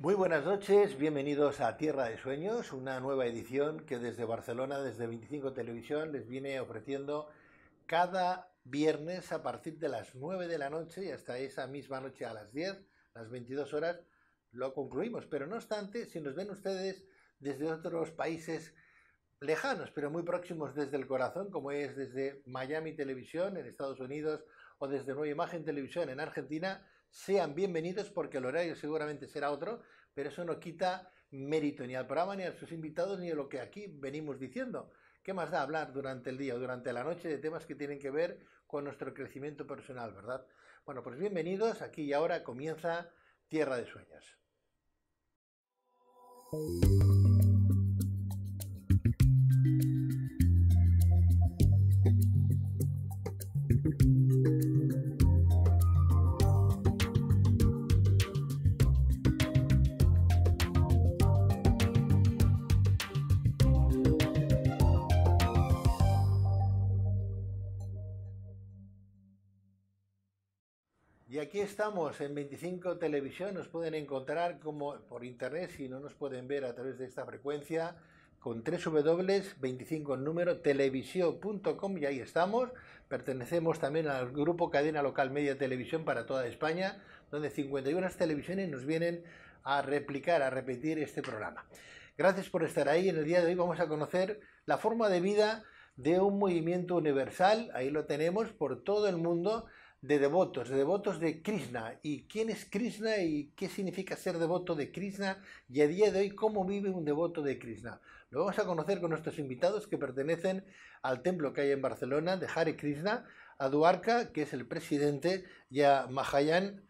Muy buenas noches, bienvenidos a Tierra de Sueños, una nueva edición que desde Barcelona, desde 25 Televisión, les viene ofreciendo cada viernes a partir de las 9 de la noche y hasta esa misma noche a las 10, las 22 horas, lo concluimos. Pero no obstante, si nos ven ustedes desde otros países lejanos, pero muy próximos desde el corazón, como es desde Miami Televisión en Estados Unidos o desde Nueva Imagen Televisión en Argentina, sean bienvenidos porque el horario seguramente será otro, pero eso no quita mérito ni al programa, ni a sus invitados, ni a lo que aquí venimos diciendo. ¿Qué más da hablar durante el día o durante la noche de temas que tienen que ver con nuestro crecimiento personal, verdad? Bueno, pues bienvenidos, aquí y ahora comienza Tierra de Sueños. aquí estamos en 25 Televisión. Nos pueden encontrar como por internet si no nos pueden ver a través de esta frecuencia con 3W25 número número puntocom y ahí estamos. Pertenecemos también al grupo Cadena Local Media Televisión para toda España, donde 51 televisiones nos vienen a replicar, a repetir este programa. Gracias por estar ahí. En el día de hoy vamos a conocer la forma de vida de un movimiento universal. Ahí lo tenemos por todo el mundo de devotos, de devotos de Krishna. ¿Y quién es Krishna y qué significa ser devoto de Krishna? Y a día de hoy, ¿cómo vive un devoto de Krishna? Lo vamos a conocer con nuestros invitados que pertenecen al templo que hay en Barcelona de Hare Krishna, a Duarca, que es el presidente, y a Mahayan,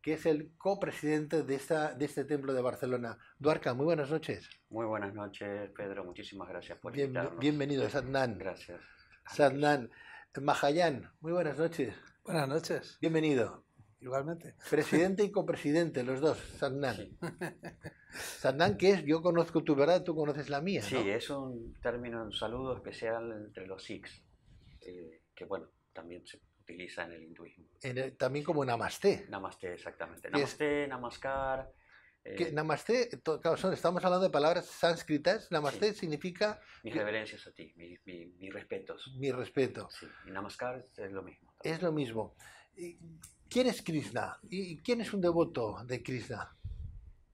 que es el copresidente de, esta, de este templo de Barcelona. Duarca, muy buenas noches. Muy buenas noches, Pedro. Muchísimas gracias por Bienvenido, Sadnan. Gracias. Sadnan. Mahayan, muy buenas noches. Buenas noches. Bienvenido. Igualmente. Presidente y copresidente, los dos, Sandán. Sandan, ¿qué que es yo conozco tu verdad, tú conoces la mía. Sí, es un término, un saludo especial entre los Sikhs, eh, que bueno, también se utiliza en el hinduismo. también como Namaste. Namaste, exactamente. Namaste, Namaskar. Eh, namaste, estamos hablando de palabras sánscritas. Namaste significa. Mis reverencias a ti, mis respetos. Mi respeto. Sí, y namaskar es lo mismo es lo mismo. ¿Quién es Krishna? ¿Y quién es un devoto de Krishna?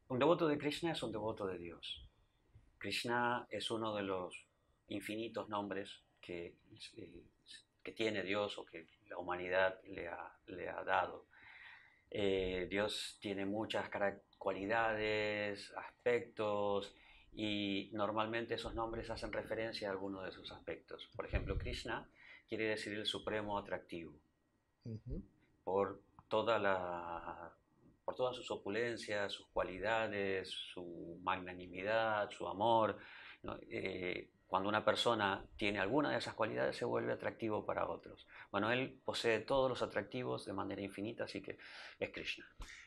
Un devoto de Krishna es un devoto de Dios. Krishna es uno de los infinitos nombres que, eh, tiene Dios o que la humanidad le ha, dado. Eh, Dios tiene muchas cualidades, aspectos, y normalmente esos nombres hacen referencia a alguno de sus aspectos. Por ejemplo, Krishna quiere decir el supremo atractivo. Por toda la por todas sus opulencias, sus cualidades, su magnanimidad, su amor. Eh, cuando una persona tiene alguna de esas cualidades se vuelve atractivo para otros. Bueno, él posee todos los atractivos de manera infinita, así que es Krishna.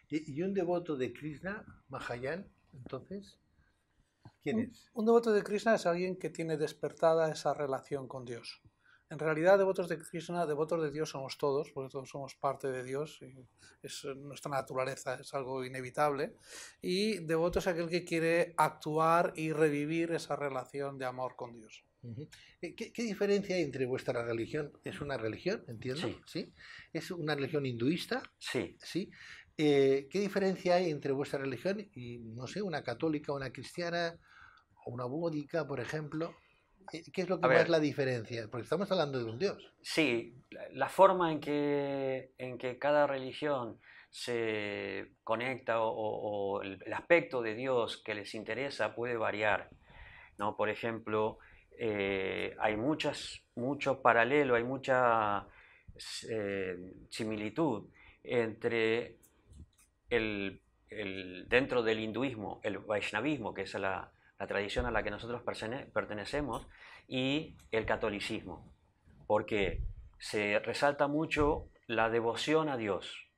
¿Y, un devoto de Krishna, Mahayan, entonces? ¿Quién es? un devoto de Krishna es alguien que tiene despertada esa relación con Dios. En realidad, devotos de Krishna, devotos de Dios somos todos, porque todos somos parte de Dios, es eh, nuestra naturaleza, es algo inevitable. Y devoto es aquel que quiere actuar y revivir esa relación de amor con Dios. ¿Qué, diferencia hay entre vuestra religión? ¿Es una religión, entiendo? Sí. ¿Es una religión hinduista? Sí. ¿Sí? Eh, ¿Qué diferencia hay entre vuestra religión y, no sé, una católica, una cristiana o una búdica, por ejemplo? ¿Qué es lo que a más la diferencia? Porque estamos hablando de un Dios. Sí, la forma en que, en que cada religión se conecta o, el aspecto de Dios que les interesa puede variar. ¿no? Por ejemplo, eh, hay muchas, mucho paralelo, hay mucha eh, similitud entre el, dentro del hinduismo, el vaishnavismo, que es la, la tradición a la que nosotros pertenecemos, y el catolicismo, porque se resalta mucho la devoción a Dios.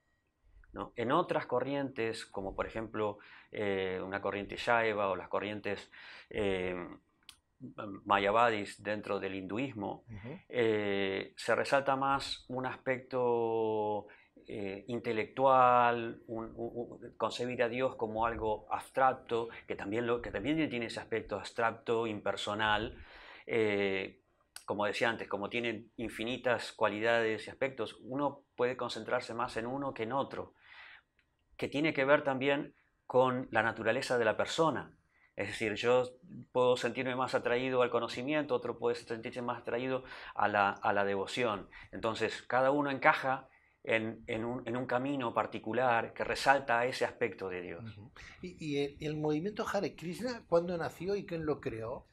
¿no? En otras corrientes, como por ejemplo eh, una corriente Shaiva o las corrientes eh, mayavadis dentro del hinduismo, eh, se resalta más un aspecto eh, intelectual, concebir a Dios como algo abstracto, que también, que también tiene ese aspecto abstracto, impersonal, eh, como decía antes, como tiene infinitas cualidades y aspectos, uno puede concentrarse más en uno que en otro, que tiene que ver también con la naturaleza de la persona. Es decir, yo puedo sentirme más atraído al conocimiento, otro puede sentirse más atraído a la, a la devoción. Entonces, cada uno encaja en, un, camino particular que resalta ese aspecto de Dios. ¿Y, el, el, movimiento Hare Krishna cuándo nació y quién lo creó?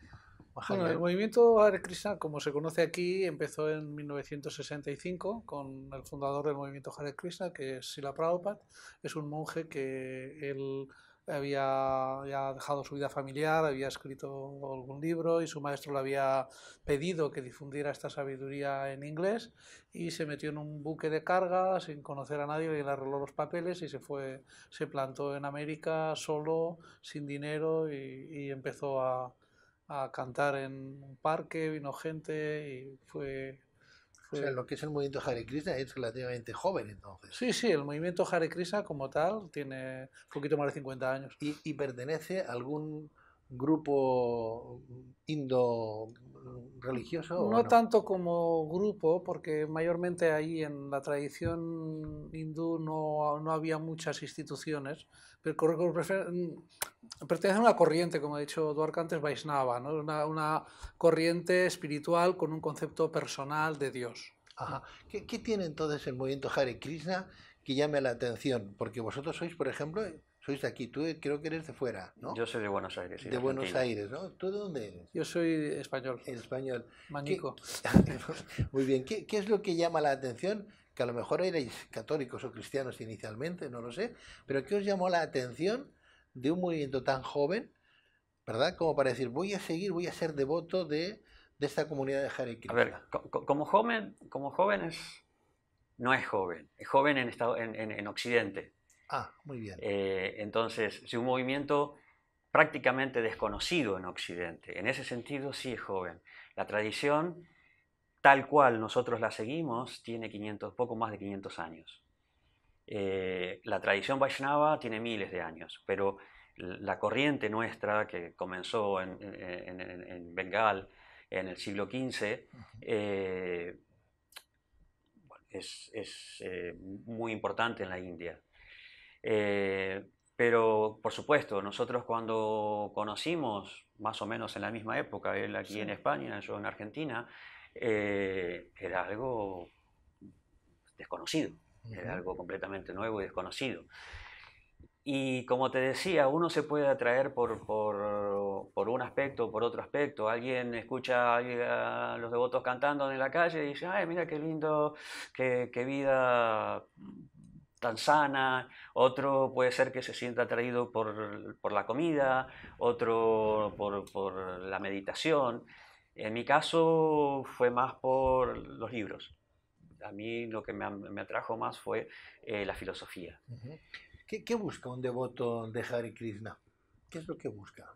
Bueno, el movimiento Hare Krishna, como se conoce aquí, empezó en 1965 con el fundador del movimiento Hare Krishna, que es Sila Prabhupada. Es un monje que él había dejado su vida familiar, había escrito algún libro y su maestro le había pedido que difundiera esta sabiduría en inglés y se metió en un buque de carga sin conocer a nadie, y le arregló los papeles y se fue, se plantó en América solo, sin dinero y, empezó a, a cantar en un parque, vino gente y fue o sea, lo que es el movimiento Hare Krishna es relativamente joven entonces. Sí, sí, el movimiento Hare Krishna como tal tiene un poquito más de 50 años. ¿Y, pertenece a algún grupo indo religioso? No, tanto como grupo, porque mayormente ahí en la tradición hindú no, no había muchas instituciones, pero Pertenece a una corriente, como ha dicho Duarte antes, Vaisnava, una, corriente espiritual con un concepto personal de Dios. Ajá. ¿Qué, tiene entonces el movimiento Hare Krishna que llame la atención? Porque vosotros sois, por ejemplo, sois de aquí, tú creo que eres de fuera, Yo soy de Buenos Aires. de Buenos Aires, ¿no? ¿Tú de dónde eres? Yo soy español. Español. Manico. Muy bien, ¿Qué, ¿qué es lo que llama la atención? Que a lo mejor erais católicos o cristianos inicialmente, no lo sé, pero ¿qué os llamó la atención? de un movimiento tan joven, ¿verdad? Como para decir, voy a seguir, voy a ser devoto de, esta comunidad de Jericó. A ver, como joven, como no es joven, es joven en, Occidente. Ah, muy bien. Eh, entonces, si un movimiento prácticamente desconocido en Occidente, en ese sentido sí es joven. La tradición, tal cual nosotros la seguimos, tiene poco más de 500 años. Eh, la tradición Vaishnava tiene miles de años, pero la corriente nuestra que comenzó en, Bengal en el siglo XV eh, es, eh, muy importante en la India. pero, por supuesto, nosotros cuando conocimos, más o menos en la misma época, él aquí en España, yo en Argentina, era algo desconocido era algo completamente nuevo y desconocido. Y como te decía, uno se puede atraer por, por, un aspecto, por otro aspecto. Alguien escucha a los devotos cantando en la calle y dice, ay, mira qué lindo, qué, qué vida tan sana, otro puede ser que se sienta atraído por, por la comida, otro por, por la meditación. En mi caso fue más por los libros a mí lo que me, atrajo más fue eh, la filosofía. ¿Qué, busca un devoto de Hare Krishna? ¿Qué es lo que busca?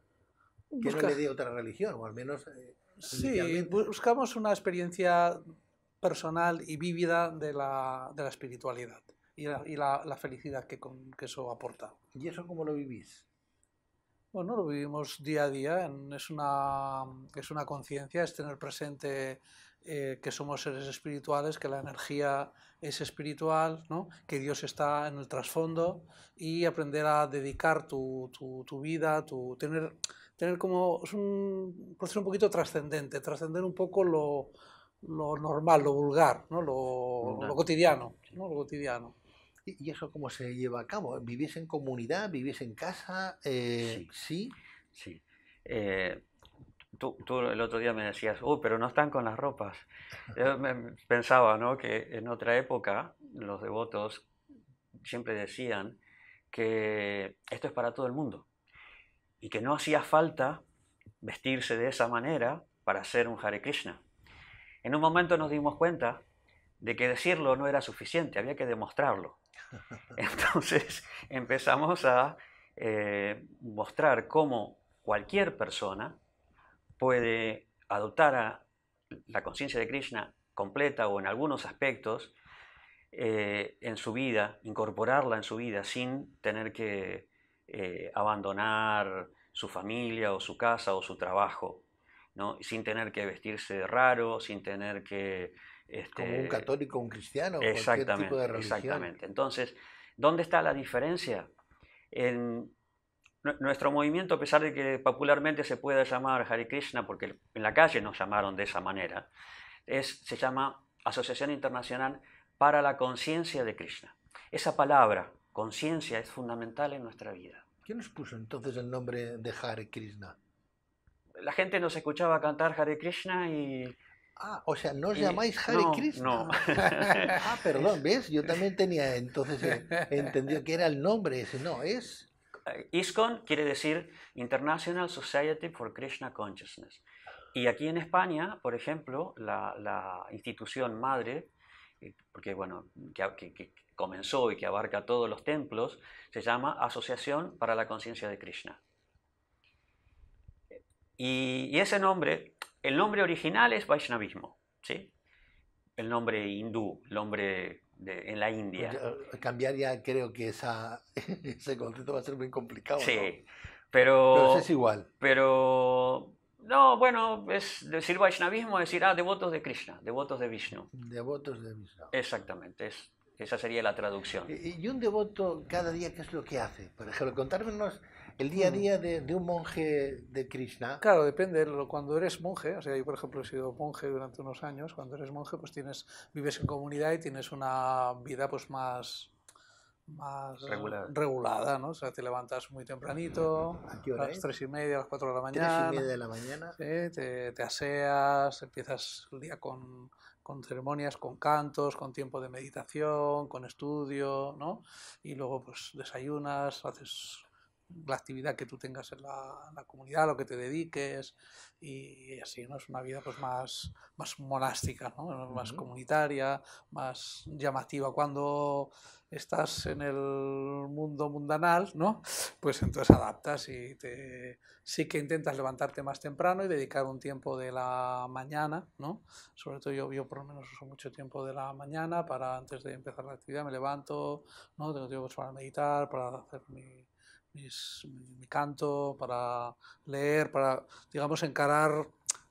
Que busca... no le dé otra religión, o al menos... Eh, sí, buscamos una experiencia personal y vívida de la, de la espiritualidad y, la, la, felicidad que, que eso aporta. ¿Y eso cómo lo vivís? bueno, lo vivimos día a día, es una, es una conciencia, es tener presente eh, que somos seres espirituales, que la energía es espiritual, ¿no? que Dios está en el trasfondo y aprender a dedicar tu, tu, tu vida, tu, tener, tener como... Es un proceso un poquito trascendente, trascender un poco lo, lo normal, lo vulgar, ¿no? lo, lo cotidiano. ¿no? Lo cotidiano. ¿Y eso cómo se lleva a cabo? ¿Vivís en comunidad? ¿Vivís en casa? Eh, sí. ¿Sí? Eh, Tú, el otro día me decías, pero no están con las ropas. Yo pensaba ¿no? que en otra época los devotos siempre decían que esto es para todo el mundo y que no hacía falta vestirse de esa manera para ser un Hare Krishna. En un momento nos dimos cuenta de que decirlo no era suficiente, había que demostrarlo. Entonces empezamos a eh, mostrar cómo cualquier persona puede adoptar la conciencia de Krishna completa o en algunos aspectos eh, en su vida, incorporarla en su vida sin tener que eh, abandonar su familia o su casa o su trabajo, ¿no? sin tener que vestirse de raro, sin tener que... Este Como un católico, un cristiano, exactamente, cualquier tipo de religión. Exactamente. Entonces, ¿dónde está la diferencia? Nuestro movimiento, a pesar de que popularmente se pueda llamar Hare Krishna, porque en la calle nos llamaron de esa manera, es, se llama Asociación Internacional para la Conciencia de Krishna. Esa palabra, conciencia, es fundamental en nuestra vida. ¿Quién nos puso entonces el nombre de Hare Krishna? La gente nos escuchaba cantar Hare Krishna y... Ah, o sea, no os llamáis Hare Krishna. No. ah, perdón, ¿ves? Yo también tenía entonces eh, entendido que era el nombre ese. No, es eh, ISCON quiere decir International Society for Krishna Consciousness. Y aquí en España, por ejemplo, la, institución madre, eh, porque bueno, que, comenzó y que abarca todos los templos, se llama Asociación para la Conciencia de Krishna. Y, y, ese nombre, el nombre original es Vaishnavismo, ¿sí? el nombre hindú, el nombre en la India. Eh, eh, cambiar ya creo que ese concepto va a ser muy complicado. Sí, pero, es igual. Pero no, bueno, es decir Vaishnavismo, es decir, ah, devotos de Krishna, devotos de Vishnu. Devotos de Vishnu. Exactamente, esa sería la traducción. ¿Y un devoto cada día qué es lo que hace? Por ejemplo, contármenos el día a mm. día de, un monje de Krishna. Claro, depende. Cuando eres monje, o sea, yo por ejemplo he sido monje durante unos años, cuando eres monje pues tienes, vives en comunidad y tienes una vida pues más, más regulada. ¿no? O sea, te levantas muy tempranito, ¿A, las tres y media, a las 4 de la mañana. tres y media de la mañana. ¿sí? Te, te, aseas, empiezas el día con, con, ceremonias, con cantos, con tiempo de meditación, con estudio, ¿no? Y luego pues desayunas, haces la actividad que tú tengas en la, comunidad, lo que te dediques y, así, ¿no? Es una vida pues más, más monástica, Más comunitaria, más llamativa. Cuando estás en el mundo mundanal, ¿no? Pues entonces adaptas y te, sí que intentas levantarte más temprano y dedicar un tiempo de la mañana, ¿no? Sobre todo yo, yo por lo menos uso mucho tiempo de la mañana para antes de empezar la actividad me levanto, ¿no? Tengo tiempo pues, para meditar, para hacer mi mi canto, para leer, para, digamos, encarar,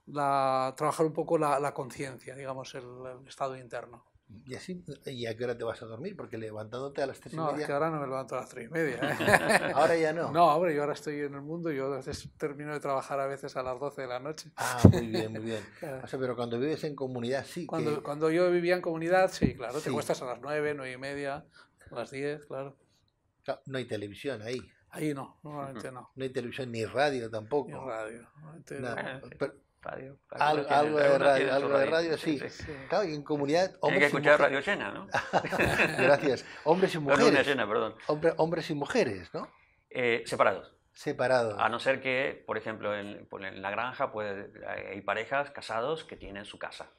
la, trabajar un poco la, conciencia, digamos, el, estado interno. ¿Y, así, ¿Y a qué hora te vas a dormir? Porque levantándote a las tres y media... No, que ahora no me levanto a las tres y media. ¿eh? ahora ya no. No, hombre, yo ahora estoy en el mundo y yo a veces termino de trabajar a veces a las doce de la noche. Ah, muy bien, muy bien. O sea, pero cuando vives en comunidad sí cuando, Cuando yo vivía en comunidad, sí, claro. Te cuestas a las nueve, nueve y media, a las diez, claro. No hay televisión ahí. Ahí no, normalmente no. No hay televisión ni radio tampoco. radio. No, radio, algo, de radio, algo de radio, sí. Claro, y en comunidad. Hay que escuchar radio llena, ¿no? Gracias. Hombres y mujeres. No, llena, perdón. Hombre, hombres y mujeres, ¿no? Eh, separados. Separados. A no ser que, por ejemplo, en, la granja puede, hay parejas casados que tienen su casa.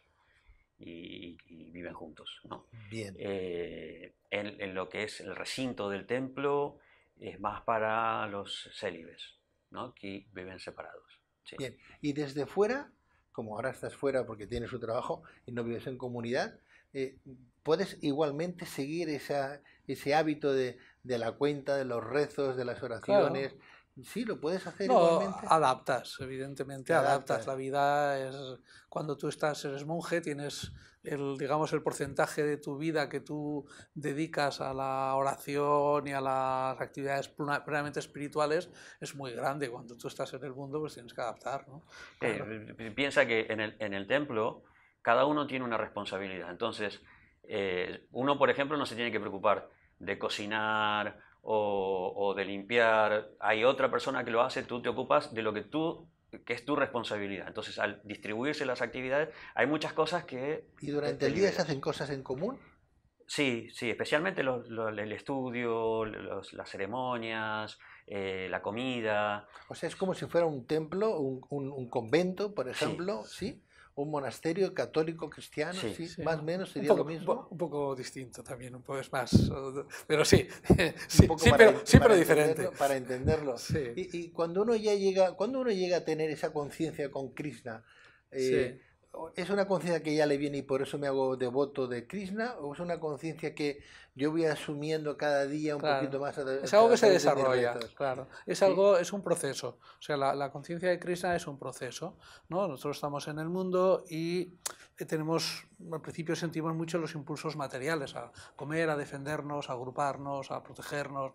Y, viven juntos. ¿no? Bien. Eh, en, lo que es el recinto del templo, es más para los célibes, ¿no? que viven separados. Bien, y desde fuera, como ahora estás fuera porque tienes un trabajo y no vives en comunidad, eh, puedes igualmente seguir ese hábito de, la cuenta, de los rezos, de las oraciones, Sí, lo puedes hacer Adaptas, evidentemente, adaptas. La vida es cuando tú estás, eres monje, tienes el, digamos, el porcentaje de tu vida que tú dedicas a la oración y a las actividades plenamente espirituales es muy grande. Cuando tú estás en el mundo, pues tienes que adaptar. Eh, eh, piensa que en el, templo cada uno tiene una responsabilidad. Entonces, eh, uno, por ejemplo, no se tiene que preocupar de cocinar o, de limpiar, hay otra persona que lo hace, tú te ocupas de lo que tú es tu responsabilidad. Entonces, al distribuirse las actividades, hay muchas cosas que... ¿Y durante el este, día se hacen cosas en común? Sí, sí, especialmente el estudio, las ceremonias, eh, la comida. O sea, es como si fuera un templo, un, convento, por ejemplo, ¿sí? un monasterio católico cristiano, más o menos sería lo mismo. Un poco distinto también, un poco es más, pero sí, sí, pero, diferente. Para entenderlo. Y, cuando uno ya llega, cuando uno llega a tener esa conciencia con Krishna, eh, ¿Es una conciencia que ya le viene y por eso me hago devoto de Krishna? ¿O es una conciencia que yo voy asumiendo cada día un poquito más? A, es algo que se desarrolla, claro. Es, algo, es un proceso. O sea, la, conciencia de Krishna es un proceso. ¿no? Nosotros estamos en el mundo y eh, tenemos, al principio sentimos mucho los impulsos materiales, a comer, a defendernos, a agruparnos, a protegernos,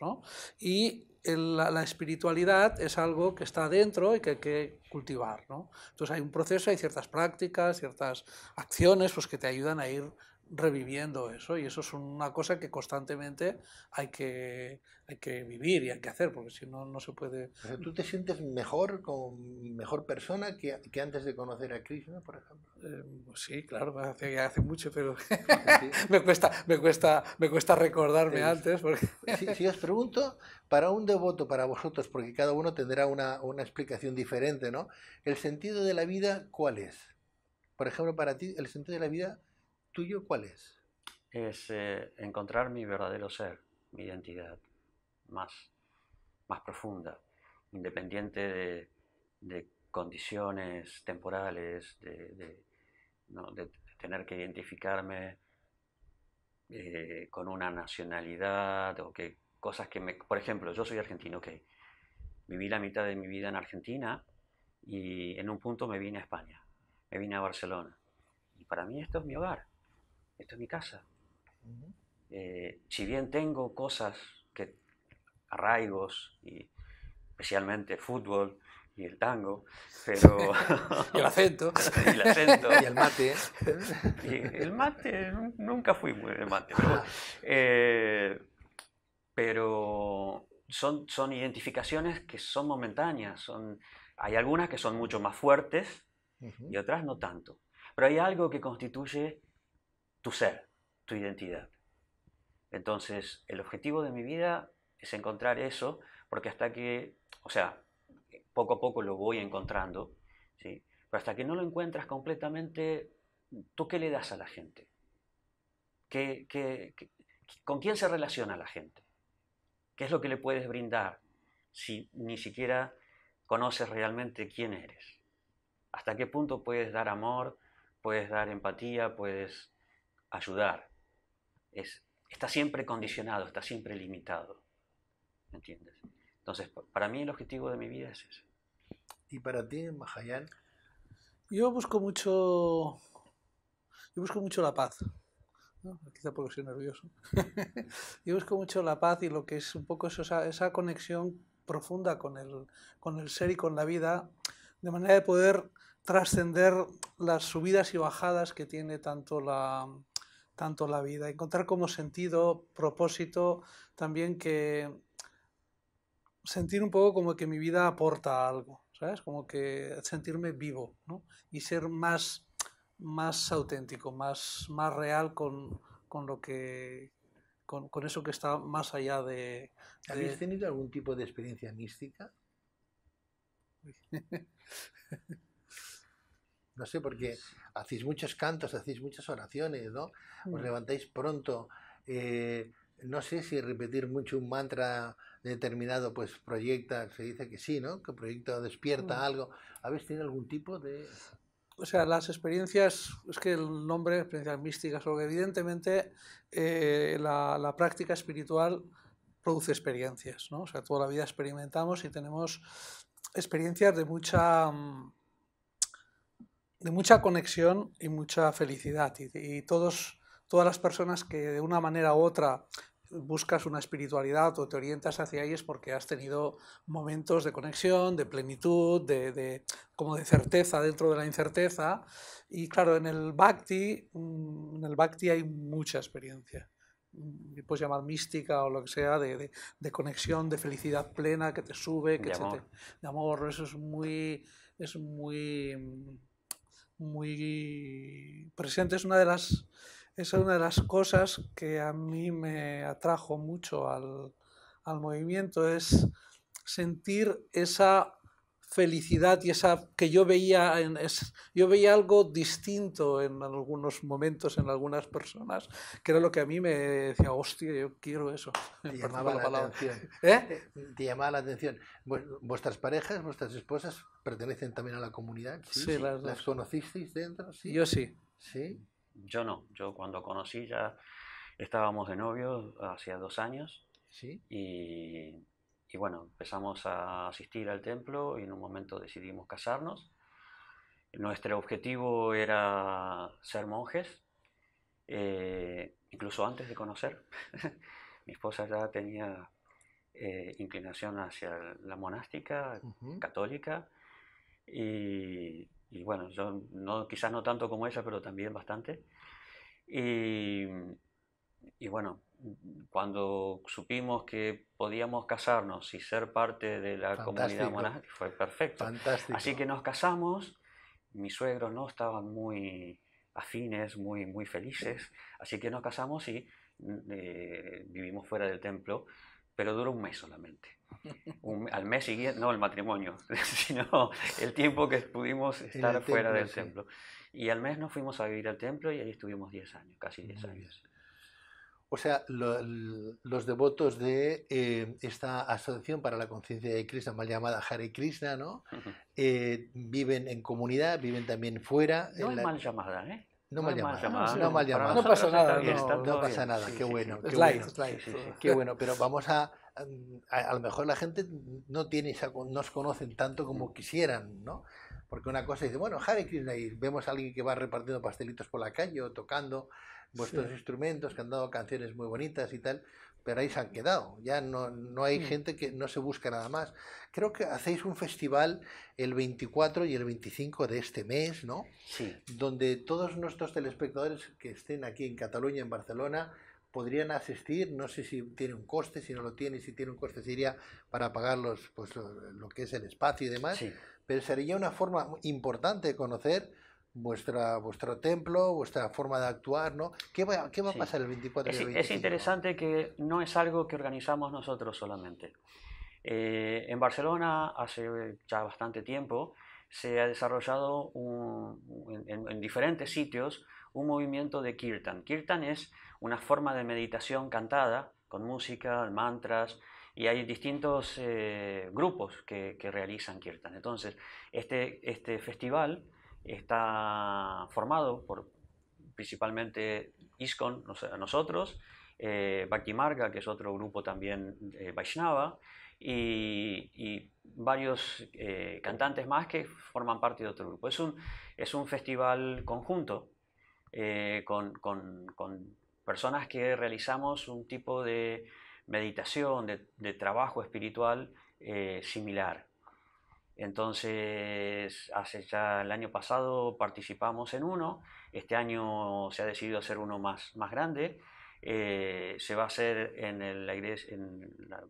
Y la, espiritualidad es algo que está dentro y que hay que cultivar, ¿no? Entonces hay un proceso, hay ciertas prácticas, ciertas acciones pues, que te ayudan a ir reviviendo eso y eso es una cosa que constantemente hay que, hay que vivir y hay que hacer porque si no, no se puede... ¿Tú te sientes mejor como mejor persona que, que antes de conocer a Krishna, por ejemplo? Eh, pues sí, claro, hace, mucho, pero me, cuesta, me, cuesta, me cuesta recordarme antes. Porque... si, si, os pregunto, para un devoto, para vosotros, porque cada uno tendrá una, una explicación diferente, ¿no? ¿El sentido de la vida cuál es? Por ejemplo, para ti, el sentido de la vida tuyo cuál es? Es eh, encontrar mi verdadero ser, mi identidad, más, más profunda, independiente de, condiciones temporales, de, tener que identificarme eh, con una nacionalidad o que cosas que me... Por ejemplo, yo soy argentino, ok. Viví la mitad de mi vida en Argentina y en un punto me vine a España, me vine a Barcelona. Y para mí esto es mi hogar esto es mi casa. Eh, si bien tengo cosas que arraigos y especialmente fútbol y el tango, pero... y el acento. y el acento. y el mate. y el mate, nunca fui muy de mate, ah. eh, pero, son, son identificaciones que son momentáneas, son, hay algunas que son mucho más fuertes y otras no tanto, pero hay algo que constituye tu ser, tu identidad. Entonces, el objetivo de mi vida es encontrar eso, porque hasta que, o sea, poco a poco lo voy encontrando, ¿sí? pero hasta que no lo encuentras completamente, ¿tú qué le das a la gente? ¿Qué, con quién se relaciona la gente? ¿Qué es lo que le puedes brindar si ni siquiera conoces realmente quién eres? ¿Hasta qué punto puedes dar amor, puedes dar empatía, puedes ayudar. Es, está siempre condicionado, está siempre limitado. ¿Me entiendes? Entonces, para mí el objetivo de mi vida es ese. ¿Y para ti, Mahayan? Yo busco mucho. Yo busco mucho la paz. ¿no? Quizá porque soy nervioso. yo busco mucho la paz y lo que es un poco esa, esa, conexión profunda con el, con el ser y con la vida, de manera de poder trascender las subidas y bajadas que tiene tanto la, tanto la vida, encontrar como sentido, propósito, también que sentir un poco como que mi vida aporta algo, ¿sabes? Como que sentirme vivo, Y ser más, más auténtico, más, más real con, lo que... Con, eso que está más allá de, de... ¿Habéis tenido algún tipo de experiencia mística? No sé, porque hacéis muchos cantos, hacéis muchas oraciones, ¿no? Os mm. levantáis pronto. Eh, no sé si repetir mucho un mantra determinado, pues proyecta, se dice que sí, ¿no? Que proyecta, despierta mm. algo. ¿Habéis tenido algún tipo de...? O sea, las experiencias, es que el nombre, experiencias místicas, porque evidentemente eh, la, práctica espiritual produce experiencias, ¿no? O sea, toda la vida experimentamos y tenemos experiencias de mucha... Mm, de mucha conexión y mucha felicidad. Y, todos, todas las personas que de una manera u otra buscas una espiritualidad o te orientas hacia ahí es porque has tenido momentos de conexión, de plenitud, de, como de certeza dentro de la incerteza. Y claro, en el bhakti, mm, en el bhakti hay mucha experiencia mm, puedes llamar mística o lo que sea, de, de, conexión, de felicidad plena que te sube, que de, amor. de amor. Eso es muy, es muy muy presente. Es una de las, es una de las cosas que a mí me atrajo mucho al, movimiento, es sentir esa felicidad y esa que yo veía en, yo veía algo distinto en algunos momentos en algunas personas que era lo que a mí me decía hostia yo quiero eso te ¿Eh? llamaba la atención vuestras parejas vuestras esposas pertenecen también a la comunidad. Sí, Las, conocisteis dentro? ¿Sí? Yo sí. ¿Sí? Yo no. Yo cuando conocí ya estábamos de novio hacía dos años. Y, bueno, empezamos a asistir al templo y en un momento decidimos casarnos. Nuestro objetivo era ser monjes, eh, incluso antes de conocer. Mi esposa ya tenía eh, inclinación hacia la monástica católica y, bueno, yo no, quizás no tanto como ella, pero también bastante. Y, bueno, cuando supimos que podíamos casarnos y ser parte de la comunidad monástica, fue perfecto. Así que nos casamos, mis suegros no estaban muy afines, muy, muy felices, así que nos casamos y eh, vivimos fuera del templo pero dura un mes solamente. al mes siguiente, no el matrimonio, sino el tiempo que pudimos estar fuera del templo. Y al mes nos fuimos a vivir al templo y ahí estuvimos 10 años, casi 10 años. O sea, los devotos de eh, esta asociación para la conciencia de Krishna, mal llamada Hare Krishna, ¿no? Eh, viven en comunidad, viven también fuera. No es mal llamada, ¿eh? No, mal No, No pasa nada. no, pasa nada. qué bueno. Qué, bueno, Pero vamos mm, a, a, lo mejor la gente no tiene nos conocen tanto como quisieran, ¿no? Porque una cosa dice, bueno, Hare Krishna, vemos a alguien que va repartiendo pastelitos por la calle o tocando vuestros instrumentos, que han dado canciones muy bonitas y tal, pero ahí se han quedado. Ya no, hay mm. gente que no se busca nada más. Creo que hacéis un festival el 24 y el 25 de este mes, ¿no? Sí. Donde todos nuestros telespectadores que estén aquí en Cataluña, en Barcelona, podrían asistir. No sé si tiene un coste, si no lo tiene, si tiene un coste sería para pagar pues, lo que es el espacio y demás. Sí. Pero sería una forma importante de conocer vuestra, vuestro templo, vuestra forma de actuar, ¿no? ¿Qué va, qué va a pasar el 24 y el 25? Es interesante que no es algo que organizamos nosotros solamente. Eh, en Barcelona, hace ya bastante tiempo, se ha desarrollado en, diferentes sitios un movimiento de kirtan. Kirtan es una forma de meditación cantada con música, mantras, y hay distintos eh, grupos que, que, realizan kirtan. Entonces, este, este festival está formado por principalmente ISKCON, nosotros, eh, Bhakti Marga, que es otro grupo también Vaishnava, y, varios eh, cantantes más que forman parte de otro grupo. Es un, es un festival conjunto eh, con, con, con, personas que realizamos un tipo de meditación, de trabajo espiritual eh, similar. Entonces, hace ya el año pasado participamos en uno, este año se ha decidido hacer uno más, grande, eh, se va a hacer en, en la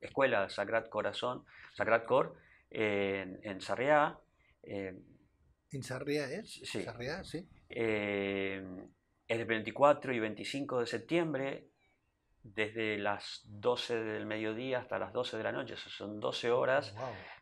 escuela Sagrat Corazón, Sagrat Cor, en, en Sarriá. Eh, ¿En Sarriá es? Sí. Sarriá, sí. Eh, el 24 y 25 de septiembre desde las 12 del mediodía hasta las 12 de la noche, son 12 horas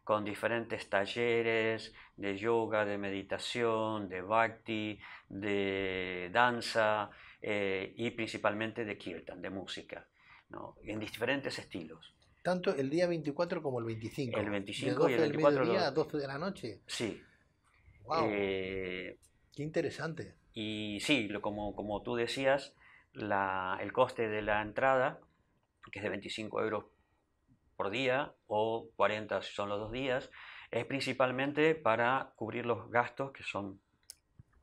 con diferentes talleres de yoga, de meditación, de bhakti, de danza eh, y principalmente de kirtan, de música, ¿no? en diferentes estilos. Tanto el día 24 como el 25. El 25 y el 24 mediodía a 12 de la noche. Sí. Wow. Eh, Qué interesante. Y sí, como, como tú decías, el coste de la entrada, que es de 25 euros por día o 40 si son los dos días, es principalmente para cubrir los gastos que son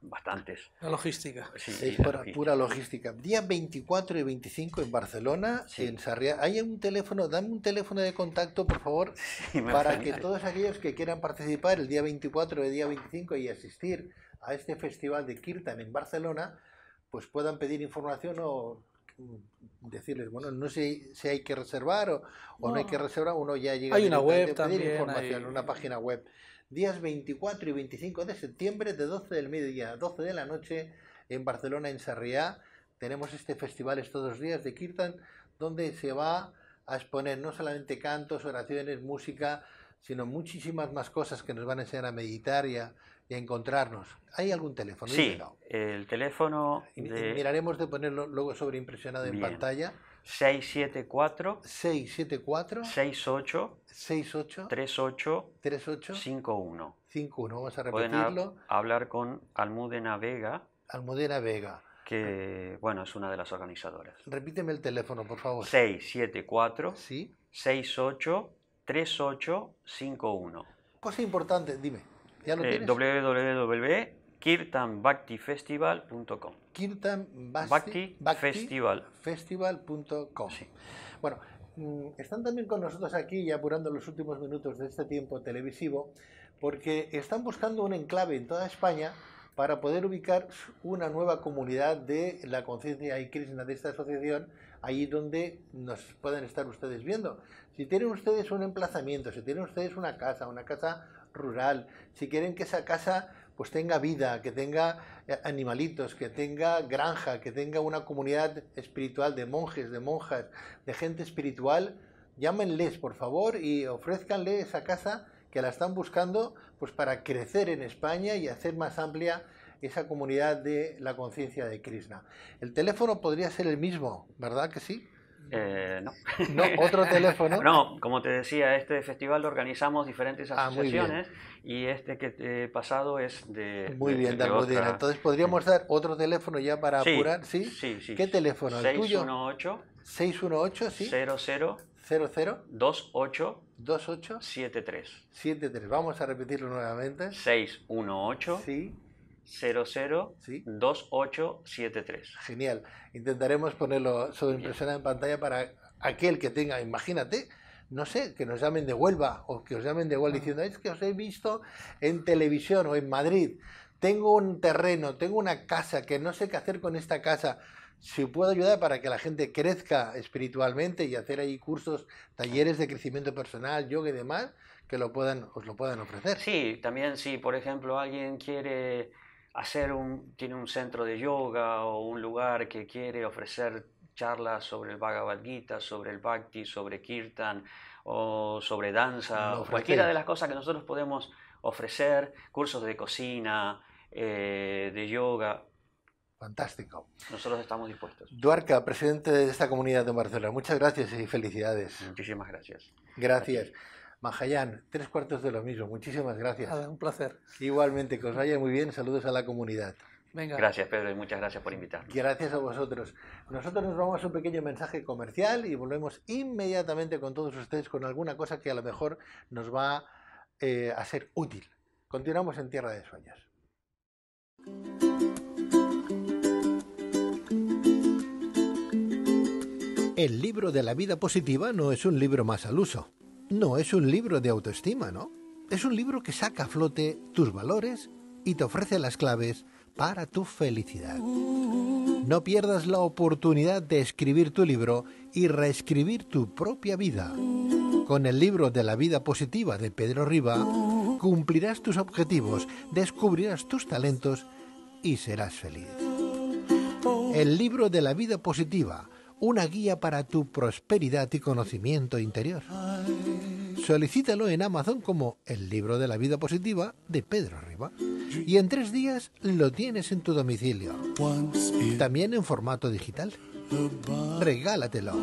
bastantes. La logística. Sí, es pura logística. Día 24 y 25 en Barcelona, en Sarriá. Hay un teléfono, dame un teléfono de contacto, por favor, para que todos aquellos que quieran participar el día 24 y el día 25 y asistir a este festival de Kirtan en Barcelona, pues puedan pedir información o decirles, bueno, no sé si hay que reservar o, no. hay que reservar, uno ya llega hay una web a pedir información, una página web. Días 24 y 25 de septiembre, de 12 del mediodía 12 de la noche, en Barcelona, en Sarriá, tenemos este festival estos dos días de Kirtan, donde se va a exponer no solamente cantos, oraciones, música, sino muchísimas más cosas que nos van a enseñar a meditar de encontrarnos. ¿Hay algún teléfono? Sí, el teléfono... Miraremos de ponerlo luego sobreimpresionado en pantalla. 674 674 68 68 38 38 51 51 vamos a repetirlo hablar con Almudena Vega Almudena Vega que bueno es una de las organizadoras repíteme el teléfono por favor 674 sí 68 38 51 cosa importante dime ¿Ya lo www.kirtanbhaktifestival.com Festival. Festival.com. Bueno, mm, están también con nosotros aquí y apurando los últimos minutos de este tiempo televisivo porque están buscando un enclave en toda España para poder ubicar una nueva comunidad de la conciencia y Krishna de esta asociación allí donde nos pueden estar ustedes viendo. Si tienen ustedes un emplazamiento, si tienen ustedes una casa, una casa rural, si quieren que esa casa pues tenga vida, que tenga eh, animalitos, que tenga granja, que tenga una comunidad espiritual de monjes, de monjas, de gente espiritual, llámenles por favor y ofrezcanle esa casa que la están buscando pues para crecer en España y hacer más amplia esa comunidad de la conciencia de Krishna. El teléfono podría ser el mismo, ¿verdad que sí? Eh, no. ¿Otro teléfono? no, como te decía, este festival lo organizamos diferentes ah, asociaciones y este que te he pasado es de... Muy bien, de otra... Entonces, ¿podríamos dar otro teléfono ya para apurar? ¿Sí? qué teléfono? ¿El 618, tuyo? 618, sí. 00 00 28 28 73 73. Vamos a repetirlo nuevamente. 618 sí. 002873. ¿Sí? Genial. Intentaremos ponerlo sobre sobreimpresionado en pantalla para aquel que tenga, imagínate, no sé, que nos llamen de Huelva o que os llamen de Huelva diciendo, es que os he visto en televisión o en Madrid, tengo un terreno, tengo una casa, que no sé qué hacer con esta casa. Si puedo ayudar para que la gente crezca espiritualmente y hacer ahí cursos, talleres de crecimiento personal, yoga y demás, que lo puedan, os lo puedan ofrecer. Sí, también si, por ejemplo, alguien quiere hacer un, tiene un centro de yoga o un lugar que quiere ofrecer charlas sobre el Bhagavad Gita, sobre el Bhakti, sobre Kirtan o sobre danza, cualquiera de las cosas que nosotros podemos ofrecer, cursos de cocina, eh, de yoga. Fantástico. Nosotros estamos dispuestos. Duarca, presidente de esta comunidad de Barcelona, muchas gracias y felicidades. Muchísimas gracias. gracias. Mahayán, tres cuartos de lo mismo. Muchísimas gracias. un placer. Igualmente, que os vaya muy bien. Saludos a la comunidad. Venga. Gracias, Pedro, y muchas gracias por invitarme. Gracias a vosotros. Nosotros nos vamos a un pequeño mensaje comercial y volvemos inmediatamente con todos ustedes con alguna cosa que a lo mejor nos va eh, a ser útil. Continuamos en Tierra de Sueños. El libro de la vida positiva no es un libro más al uso no, es un libro de autoestima, ¿no? Es un libro que saca a flote tus valores y te ofrece las claves para tu felicidad. No pierdas la oportunidad de escribir tu libro y reescribir tu propia vida. Con el libro de la vida positiva de Pedro Riva, cumplirás tus objetivos, descubrirás tus talentos y serás feliz. El libro de la vida positiva una guía para tu prosperidad y conocimiento interior. Solicítalo en Amazon como El libro de la vida positiva de Pedro Riva y en tres días lo tienes en tu domicilio. También en formato digital. Regálatelo.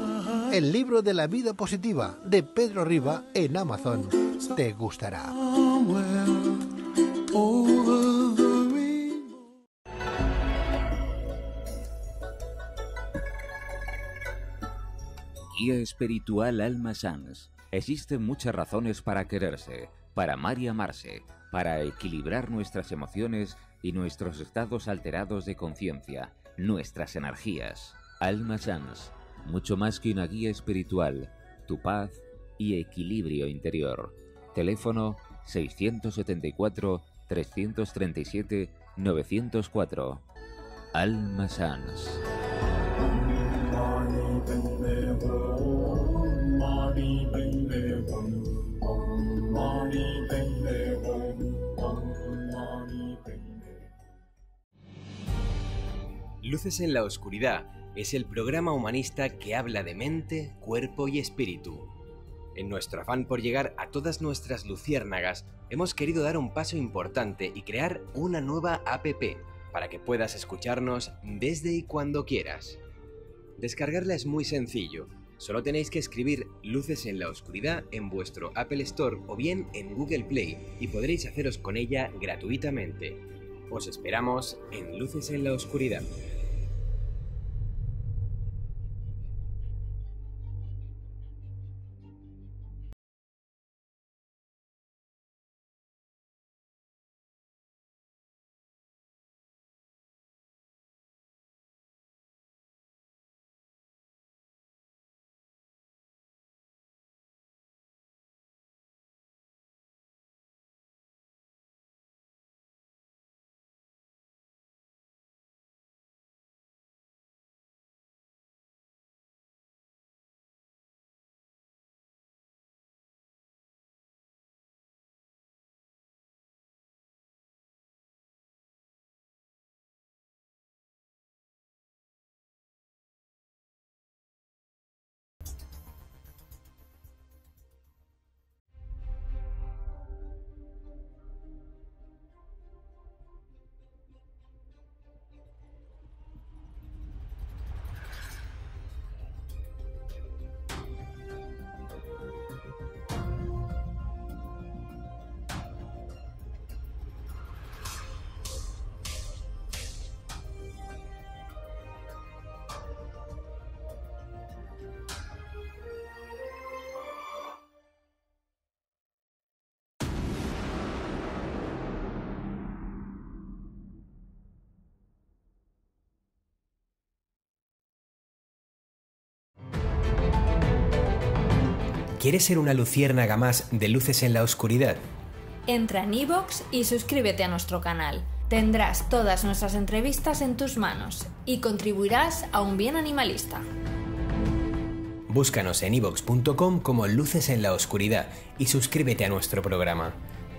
El libro de la vida positiva de Pedro Riva en Amazon te gustará. guía espiritual Alma Sanz, existen muchas razones para quererse, para amar y amarse, para equilibrar nuestras emociones y nuestros estados alterados de conciencia, nuestras energías. Alma Sanz, mucho más que una guía espiritual, tu paz y equilibrio interior. Teléfono 674 337 904. Alma Sanz. Luces en la Oscuridad es el programa humanista que habla de mente, cuerpo y espíritu. En nuestro afán por llegar a todas nuestras luciérnagas, hemos querido dar un paso importante y crear una nueva APP para que puedas escucharnos desde y cuando quieras. Descargarla es muy sencillo, solo tenéis que escribir Luces en la Oscuridad en vuestro Apple Store o bien en Google Play y podréis haceros con ella gratuitamente. Os esperamos en Luces en la Oscuridad. ¿Quieres ser una luciérnaga más de luces en la oscuridad? Entra en iVoox y suscríbete a nuestro canal. Tendrás todas nuestras entrevistas en tus manos y contribuirás a un bien animalista. Búscanos en ivox.com como Luces en la Oscuridad y suscríbete a nuestro programa.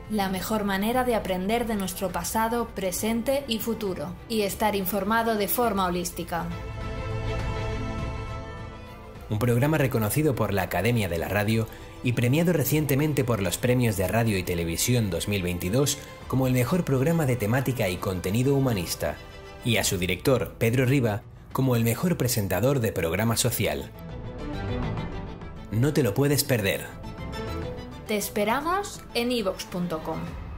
La mejor manera de aprender de nuestro pasado, presente y futuro y estar informado de forma holística un programa reconocido por la Academia de la Radio y premiado recientemente por los premios de Radio y Televisión 2022 como el mejor programa de temática y contenido humanista, y a su director, Pedro Riva, como el mejor presentador de programa social. No te lo puedes perder. Te esperamos en ivox.com.